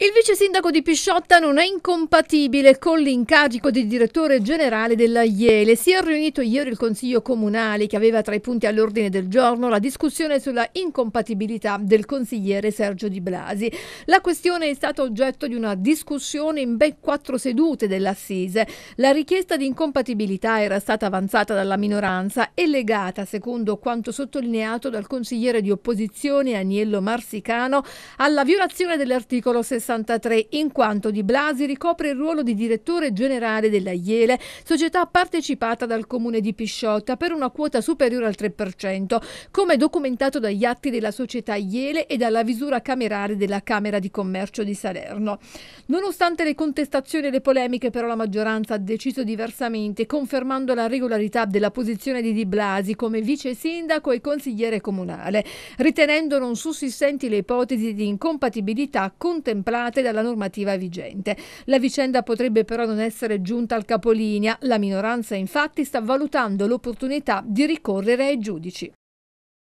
Il vice sindaco di Pisciotta non è incompatibile con l'incarico di direttore generale della Iele. Si è riunito ieri il Consiglio Comunale che aveva tra i punti all'ordine del giorno la discussione sulla incompatibilità del consigliere Sergio Di Blasi. La questione è stata oggetto di una discussione in ben quattro sedute dell'Assise. La richiesta di incompatibilità era stata avanzata dalla minoranza e legata, secondo quanto sottolineato dal consigliere di opposizione Agnello Marsicano, alla violazione dell'articolo 60 1963, in quanto Di Blasi ricopre il ruolo di direttore generale della Iele, società partecipata dal comune di Pisciotta per una quota superiore al 3%, come documentato dagli atti della società Iele e dalla visura camerale della Camera di Commercio di Salerno. Nonostante le contestazioni e le polemiche, però la maggioranza ha deciso diversamente, confermando la regolarità della posizione di Di Blasi come vice sindaco e consigliere comunale, ritenendo non sussistenti le ipotesi di incompatibilità contemplate regolate dalla normativa vigente. La vicenda potrebbe però non essere giunta al capolinea. La minoranza infatti sta valutando l'opportunità di ricorrere ai giudici.